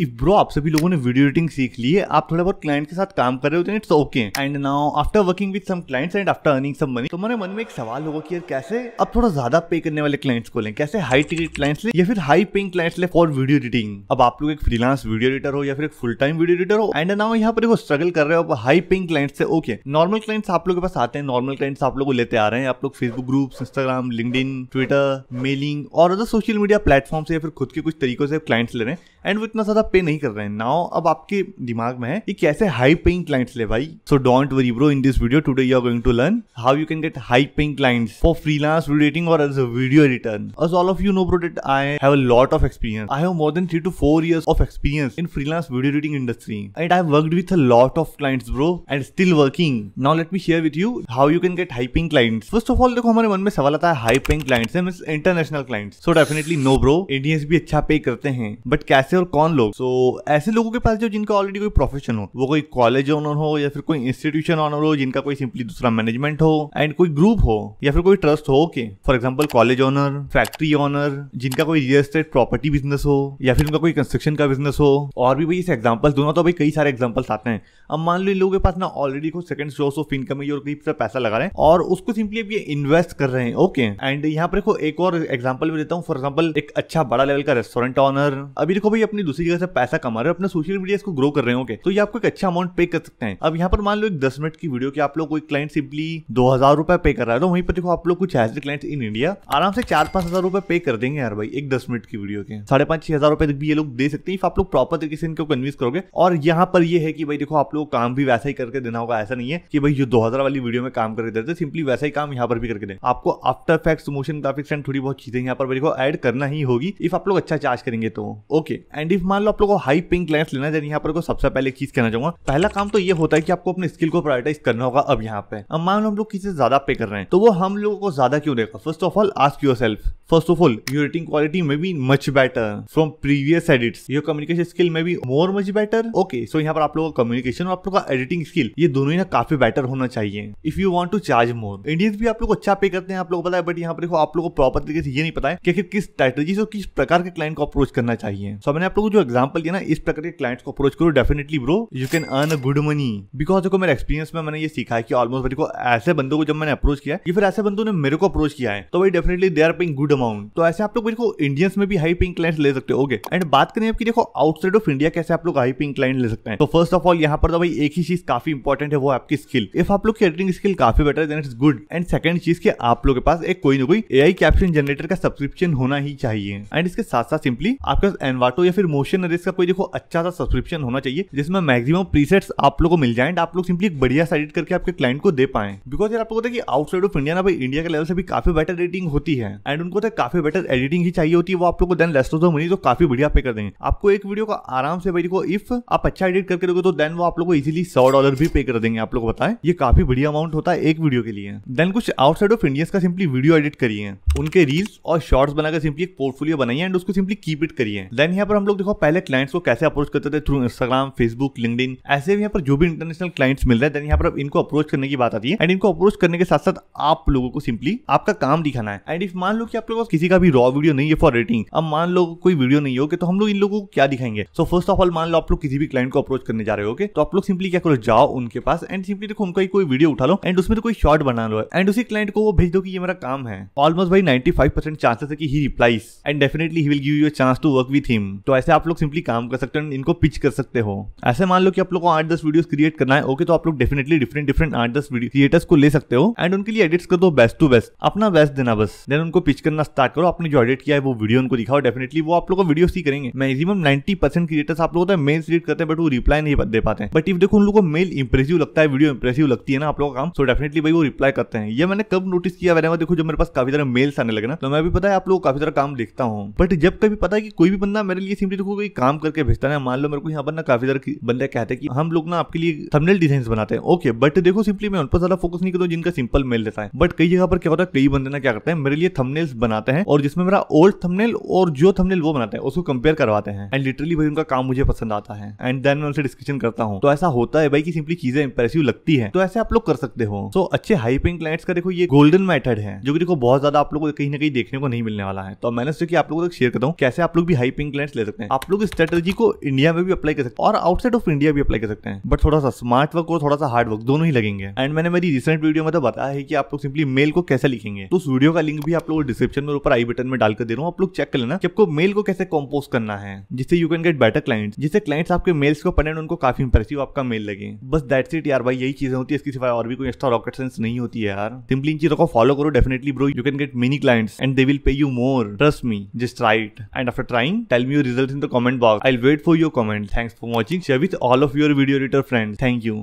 If bro आप सभी लोगों ने वीडियो एडिटिंग सीख ली है आप थोड़ा बहुत क्लाइंट के साथ काम कर रहे होते हैं it's okay and now after working with some clients and after earning some money तो, तो मेरे मन में एक सवाल होगा कि यार कैसे अब थोड़ा ज्यादा पे करने वाले क्लाइंट्स को लें कैसे हाई टिकट क्लाइंट्स ले या फिर हाई पेइंग क्लाइंट्स ले फॉर वीडियो एडिटिंग अब आप लोग एक फ्रीलांस वीडियो एडिटर हो या फिर एक फुल टाइम वीडियो एडिटर हो एंड नाउ यहाँ पर स्ट्रगल कर रहे हो हाई पेइंग क्लाइंट्स से ओके नॉर्मल क्लाइंट्स आप लोग के पास आते हैं नॉर्मल क्लाइंट्स आप लोग को लेते आ रहे हैं आप लोग Facebook group Instagram LinkedIn Twitter mailing और अदर सोशल मीडिया प्लेटफॉर्म से या फिर खुद के कुछ तरीकों से क्लाइंट्स ले रहे हैं एंड वो इतना ज्यादा पे नहीं कर रहे हैं नाउ अब आपके दिमाग में है कि कैसे हाई पेइंग क्लाइंट्स ले भाई so don't worry bro in this video today you are going to learn how you can get high paying clients for freelance video editing और as a video editor as all of you know bro that I have a lot of experience I have more than 3 to 4 years of experience in freelance video industry and I I've worked with a lot of clients bro and still working now let me share with you how you can get high paying clients first of all देखो हमारे मन में सवाल आता है high paying clients है means international clients so definitely no bro Indians भी अच्छा पे करते हैं बट कैसे ऐसे और कौन लोग सो so, ऐसे लोगों के पास जो जिनका ऑलरेडी कोई प्रोफेशन हो वो कोई कॉलेज ऑनर हो या फिर कोई इंस्टीट्यूशन ऑनर हो जिनका कोई सिंपली दूसरा मैनेजमेंट हो एंड कोई ग्रुप हो या फिर कोई ट्रस्ट हो के for example college owner factory owner जिनका कोई रियल एस्टेट प्रॉपर्टी बिजनेस हो या फिर उनका कोई कंस्ट्रक्शन का बिजनेस हो और भी भाई इस एग्जाम्पल दोनों तो भाई कई सारे एग्जाम्पल्स आते हैं अब मान लो इन लोगों के पास ना ऑलरेडी कोई सेकंड सोर्स ऑफ इनकम है और कहीं पर पैसा लगा रहे हैं और उसको सिंपली अब ये इन्वेस्ट कर रहे हैं ओके एंड यहाँ पर देखो एक और एग्जाम्पल भी देता हूँ फॉर एग्जाम्पल एक अच्छा बड़ा लेवल का रेस्टोरेंट ऑनर अभी देखो भाई भी अपनी दूसरी जगह से पैसा कमा रहे हो अपने सोशल मीडिया को ग्रो कर रहे हो तो ये आपको एक अच्छा अमाउंट पे कर सकते हैं अब यहाँ पर मान लो एक दस मिनट की वीडियो की आप लोग कोई क्लाइंट सिंपली दो हजार रुपए पे कर रहा है तो वहीं पर देखो आप लोग कुछ ऐसे क्लाइंट इन इंडिया आराम से चार पांच हजार रुपए पे कर देंगे यार भाई एक दस मिनट की वीडियो के साढ़े पांच छह हजार रुपए तक भी ये लोग दे सकते हैं आप लोग प्रॉपर तरीके से इनको कन्विंस करोगे और यहाँ पर ये है कि भाई देखो आप लोग काम भी वैसा ही करके देना होगा ऐसा नहीं है कि भाई जो दो हजार वाली वीडियो में काम करके देते सिंपली वैसा ही काम यहाँ पर भी करके दे आपको After Effects motion graphics and थोड़ी बहुत चीजें यहाँ पर देखो ऐड करना ही होगी इफ आप लोग अच्छा चार्ज करेंगे तो ओके एंड इफ मान लो आप लोगों को हाई पिंक क्लाइंट्स लेना चाहिए यहाँ पर सबसे पहले एक चीज कहना चाहूंगा पहला काम तो ये होता है कि आपको अपने स्किल को प्रायोरिटाइज करना होगा अब यहाँ पे अब मान लो हम लोग किसी से ज्यादा पे कर रहे हैं तो वो हम लोगों को ज्यादा क्यों देगा first of all ask yourself first of all your rating quality में be much better from previous edits your communication skill में be more much better okay so यहाँ पर आप लोगों का कम्युनिकेशन और आप लोगों का एडिटिंग स्किल ये दोनों ही ना काफी बेटर होना चाहिए if you want to charge more Indians भी आप लोग अच्छा पे करते हैं आप लोग पता है बट यहाँ पर देखो आप लोगों को प्रॉपर तरीके से ये नहीं पता है कि किस स्ट्रेटेजी और किस प्रकार के क्लाइंट को अप्रोच करना चाहिए सो so, मैंने आप लोगों को जो एग्जाम्पल दिया ना इस प्रकार के क्लाइंट्स को अप्रोच करो definitely bro you can earn a good money because देखो मेरे एक्सपीरियंस में मैंने ये सीखा है कि ऑलमोस्ट मेरे को ऐसे बंदों को जब मैंने अप्रोच किया कि फिर ऐसे बंदों ने मेरे को अप्रोच किया है तो भाई definitely they are paying good amount तो ऐसे आप लोग मेरे को इंडियंस में भी हाई पेइंग क्लाइंट ले सकते हो एंड बात करें आपकी देखो आउटसाइड ऑफ इंडिया कैसे आप लोग हाई पेइंग क्लाइंट ले सकते हैं तो फर्स्ट ऑफ ऑल यहाँ पर तो भाई एक ही चीज काफी इंपॉर्टेंट है वो आपकी स्किल इफ आप लोग की एडिटिंग स्किल काफी better then it's good and second चीज के आप लोग के पास एक कोई ना कोई एआई कैप्शन जनरेटर का सब्सक्रिप्शन होना ही चाहिए एंड इसके साथ साथ सिंपली आपके पास एनवाटो या या फिर मोशन अरेस का कोई देखो अच्छा सा सब्सक्रिप्शन होना चाहिए जिसमें मैक्सिमम प्रीसेट्स आप लोगों को मिल जाए आप लोग सिंपली एक बढ़िया सा एडिट करके आपके क्लाइंट को दे पाए बिकॉज यार आपको पता है कि आउटसाइड ऑफ इंडिया ना भाई इंडिया के लेवल से भी काफी बेटर एडिटिंग होती है एंड उनको तो काफी बेटर एडिटिंग ही चाहिए होती है वो आप लोग को देन लेस मनी तो काफी बढ़िया पे कर देंगे आपको एक वीडियो का आराम से भाई देखो इफ आप अच्छा एडिट करके दोगे तो देन वो आप लोग को इजिली सौ डॉलर भी पे कर देंगे आप लोग को बताएं ये काफी बढ़िया अमाउंट होता है एक वीडियो के लिए देन कुछ आउटसाइड ऑफ इंडिया का सिंपली वीडियो एडिट करिए उनके रील्स और शॉर्ट्स बनाकर सिंपली एक पोर्टफोलियो बनाइए एंड उसको सिंपली कीप इट करिए देन यहाँ पर हम लोग देखो पहले क्लाइंट्स को कैसे अप्रोच करते थे थ्रू इंस्टाग्राम फेसबुक लिंकड ऐसे भी यहाँ पर जो भी इंटरनेशनल क्लाइंट्स मिल रहे हैं यहाँ पर इनको अप्रोच करने की बात आती है एंड इनको अप्रोच करने के साथ साथ आप लोगों को सिंपली आपका काम दिखाना है एंड इफ मान लो कि आप लोगों किसी का भी रॉ वीडियो नहीं है फॉर रेटिंग अब मान लो कोई वीडियो नहीं होगी तो हम लोग इन लोगों को क्या दिखाएंगे सो फर्स्ट ऑफ ऑल मान लो आप लोग किसी भी क्लाइंट को अप्रोच करने जा रहे हो तो आप लोग सिंपली क्या करो जाओ उनके पास एंड सिंपली देखो उनका कोई वीडियो उठा लो एंड उसमें तो कोई शॉर्ट बना लो एंड उसी क्लाइंट को वो भेज दो कि ये मेरा काम है ऑलमोस्ट भाई नाइन्टी फाइव परसेंट चांसेस है कि he replies and definitely he will give you chance to work with him तो ऐसे आप लोग सिंपली काम कर सकते हो इनको पिच कर सकते हो ऐसे मान लो कि आप लोग को आठ दस वीडियो क्रिएट करना है ओके तो आप लोग डेफिनेटली डिफरेंट डिफरेंट आठ दस क्रिएटर्स को ले सकते हो एंड उनके लिए एडिट्स कर दो बेस्ट टू बेस्ट अपना बेस्ट देना बस देन उनको पिच करना स्टार्ट करो आपने जो एडिट किया है वो वीडियो उनको दिखाओ डेफिनेटली वो आप लोग को वीडियो ही करेंगे मैक्सिमम नाइन्टी परसेंट क्रिएटर्स आप लोग मेल क्रिएट करते हैं बट वो रिप्लाई नहीं दे पाते बट इफ देखो उन लोगों को मेल इंप्रेसिव लगता है वीडियो इंप्रेसिव लगती है ना आप लोग का काम सो डेफिनेटली भाई वो रिप्लाई करते हैं ये मैंने कब नोटिस किया मैंने देखो जब मेरे पास काफी सारे मेल्स आने लगे ना तो मैं भी पता है आप लोग काफी सारा काम देखता हूँ बट जब कभी पता है कि कोई भी बंदा मेरे लिए ये सिंपली देखो कोई काम करके भेजता है मान लो मेरे को यहाँ पर ना काफी सारे बंदे कहते हैं कि हम लोग ना आपके लिए थंबनेल डिजाइन बनाते हैं ओके बट देखो सिंपली मैं उन पर ज्यादा फोकस नहीं करता जिनका सिंपल मेल देता है बट कई जगह पर क्या होता है कई बंदे ना क्या करते हैं मेरे लिए थंबनेल्स बनाते हैं और जिसमें मेरा ओल्ड थंबनेल और जो थंबनेल वो बनाते हैं उसको कंपेयर करवाते हैं एंड लिटरली भाई उनका काम मुझे पसंद आता है एंड देन मैं उनसे डिस्कशन करता हूँ तो ऐसा होता है भाई की सिंपली चीजें इंप्रेसिव लगती है तो ऐसे आप लोग कर सकते हो सो अच्छे हाई पेइंग क्लाइंट्स का देखो ये गोल्डन मेथड है जो कि देखो बहुत ज्यादा आप लोग को कहीं ना कहीं देखने को नहीं मिलने वाला है तो मैंने सोचा कि आप लोगों तक शेयर करता हूँ कैसे आप लोग भी हाई पेइंग क्लाइंट्स ले सकते हैं आप लोग इस स्ट्रेटेजी को इंडिया में भी अप्लाई कर सकते हैं और आउटसाइड ऑफ इंडिया भी अप्लाई कर सकते हैं बट थोड़ा सा स्मार्ट वर्क और थोड़ा सा हार्ड वर्क दोनों ही लगेंगे एंड मैंने मेरी रिसेंट वीडियो में तो बताया है कि आप लोग सिंपली मेल को कैसे लिखेंगे तो उस वीडियो का लिंक भी आप लोग डिस्क्रिप्शन में ऊपर आई बटन में डालकर दे रहा हूँ आप लोग चेक कर लेना कि आपको मेल को कैसे कॉम्पोज करना है जिससे you can get better client जिससे क्लाइंट्स आपके मेल्स को पढ़े उनको काफी इंप्रेसिव आपका मेल लगे बस दैट्स इट यार भाई यही चीजें होती है इसके सिवाय और भी कोई एक्स्ट्रा रॉकेट सेंस नहीं होती है यार सिंपली इन चीजों को फॉलो करो definitely bro you can get many clients and they will pay you more trust me just right and after trying tell me you Results in the comment box. I'll wait for your comment. Thanks for watching. Share with all of your video editor friends. Thank you.